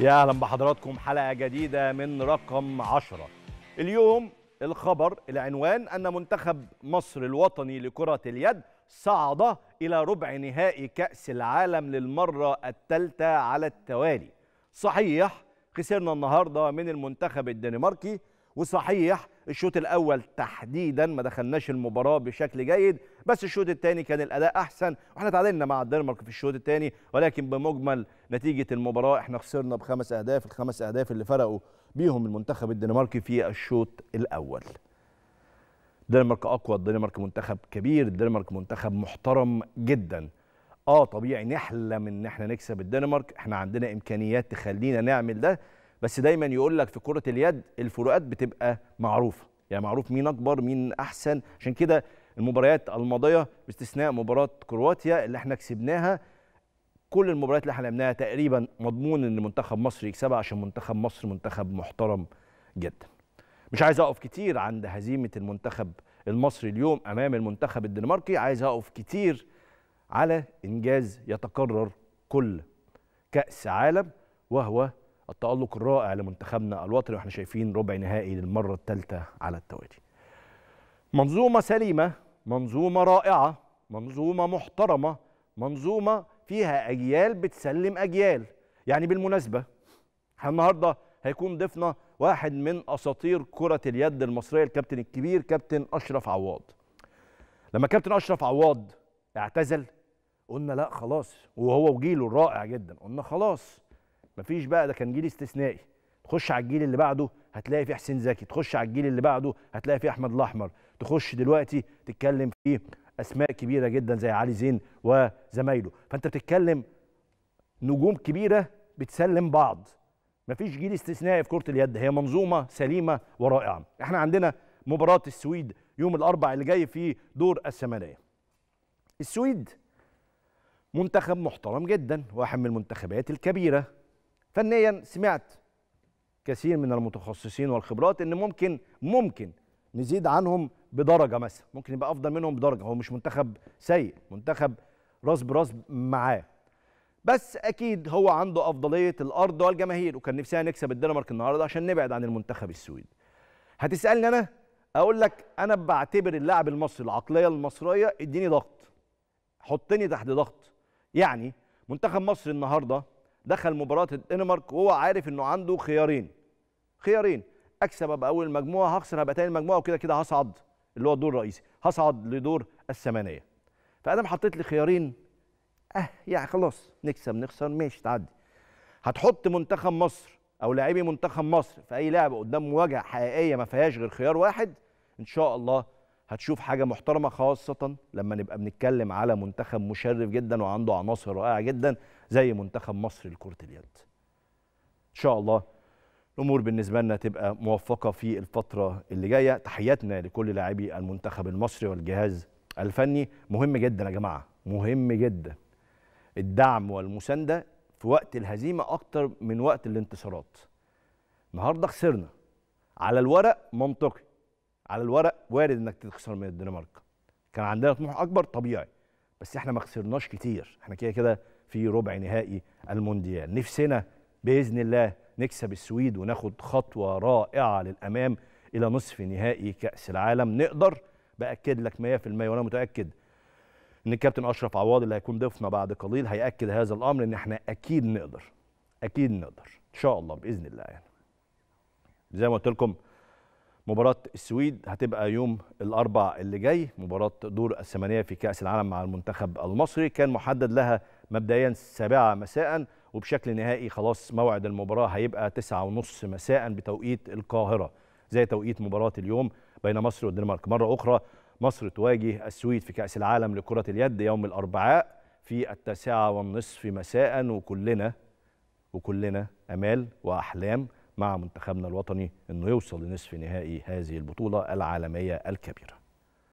يا اهلا بحضراتكم حلقه جديده من رقم 10 اليوم الخبر العنوان ان منتخب مصر الوطني لكره اليد صعد الى ربع نهائي كاس العالم للمره الثالثه على التوالي صحيح خسرنا النهارده من المنتخب الدنماركي وصحيح الشوط الاول تحديدا ما دخلناش المباراه بشكل جيد بس الشوط الثاني كان الاداء احسن واحنا تعادلنا مع الدنمارك في الشوط الثاني ولكن بمجمل نتيجه المباراه احنا خسرنا بخمس اهداف الخمس اهداف اللي فرقوا بيهم المنتخب الدنماركي في الشوط الاول الدنمارك اقوى الدنمارك منتخب كبير الدنمارك منتخب محترم جدا اه طبيعي نحلم ان احنا نكسب الدنمارك احنا عندنا امكانيات تخلينا نعمل ده بس دايما يقول لك في كره اليد الفروقات بتبقى معروفه يعني معروف مين اكبر مين احسن عشان كده المباريات الماضيه باستثناء مباراه كرواتيا اللي احنا كسبناها كل المباريات اللي احنا لعبناها تقريبا مضمون ان منتخب مصر يكسبها عشان منتخب مصر منتخب محترم جدا مش عايز اقف كتير عند هزيمه المنتخب المصري اليوم امام المنتخب الدنماركي عايز اقف كتير على انجاز يتكرر كل كاس عالم وهو التألق الرائع لمنتخبنا الوطني واحنا شايفين ربع نهائي للمرة الثالثة على التوالي منظومة سليمة منظومة رائعة منظومة محترمة منظومة فيها أجيال بتسلم أجيال يعني بالمناسبة احنا النهاردة هيكون ضيفنا واحد من أساطير كرة اليد المصرية الكابتن الكبير كابتن أشرف عواض لما كابتن أشرف عواض اعتزل قلنا لا خلاص وهو وجيله الرائع جدا قلنا خلاص مفيش بقى ده كان جيل استثنائي تخش على الجيل اللي بعده هتلاقي فيه حسين زكي تخش على الجيل اللي بعده هتلاقي فيه احمد الاحمر تخش دلوقتي تتكلم فيه اسماء كبيره جدا زي علي زين وزمايله فانت بتتكلم نجوم كبيره بتسلم بعض مفيش جيل استثنائي في كره اليد هي منظومه سليمه ورائعه احنا عندنا مباراه السويد يوم الاربع اللي جاي في دور الثمانيه السويد منتخب محترم جدا واحد من المنتخبات الكبيره فنيا سمعت كثير من المتخصصين والخبرات ان ممكن ممكن نزيد عنهم بدرجه مثلا ممكن يبقى افضل منهم بدرجه هو مش منتخب سيء منتخب راس براس معاه بس اكيد هو عنده افضليه الارض والجماهير وكان نفسنا نكسب الدنمارك النهارده عشان نبعد عن المنتخب السويد هتسالني انا اقول لك انا بعتبر اللاعب المصري العقليه المصريه اديني ضغط حطني تحت ضغط يعني منتخب مصر النهارده دخل مباراه الدنمارك وهو عارف انه عنده خيارين خيارين اكسب ابقى اول مجموعه هخسر هبقى تاني مجموعة وكده كده هصعد اللي هو الدور الرئيسي هصعد لدور الثمانيه فادم حطيت لي خيارين اه يعني خلاص نكسب نخسر ماشي تعدي هتحط منتخب مصر او لاعبي منتخب مصر في اي لعبه قدام مواجهه حقيقيه ما فيهاش غير خيار واحد ان شاء الله هتشوف حاجة محترمة خاصة لما نبقى بنتكلم على منتخب مشرف جدا وعنده عناصر رائعة جدا زي منتخب مصر لكرة اليد. إن شاء الله الأمور بالنسبة لنا تبقى موفقة في الفترة اللي جاية، تحياتنا لكل لاعبي المنتخب المصري والجهاز الفني، مهم جدا يا جماعة، مهم جدا. الدعم والمساندة في وقت الهزيمة أكتر من وقت الانتصارات. النهارده خسرنا على الورق منطقي على الورق وارد انك تخسر من الدنمارك كان عندنا طموح اكبر طبيعي بس احنا ما خسرناش كتير احنا كده كده في ربع نهائي المونديال نفسنا باذن الله نكسب السويد وناخد خطوه رائعه للامام الى نصف نهائي كاس العالم نقدر باكد لك 100% وانا متاكد ان الكابتن اشرف عواض اللي هيكون ضيفنا بعد قليل هياكد هذا الامر ان احنا اكيد نقدر اكيد نقدر ان شاء الله باذن الله يعني زي ما قلت لكم مباراة السويد هتبقى يوم الأربع اللي جاي مباراة دور الثمانية في كأس العالم مع المنتخب المصري كان محدد لها مبدئيا السابعة مساء وبشكل نهائي خلاص موعد المباراة هيبقى تسعة ونص مساء بتوقيت القاهرة زي توقيت مباراة اليوم بين مصر والدنمارك مرة أخرى مصر تواجه السويد في كأس العالم لكرة اليد يوم الأربعاء في التاسعة والنصف مساء وكلنا وكلنا أمال وأحلام مع منتخبنا الوطني انه يوصل لنصف نهائي هذه البطوله العالميه الكبيره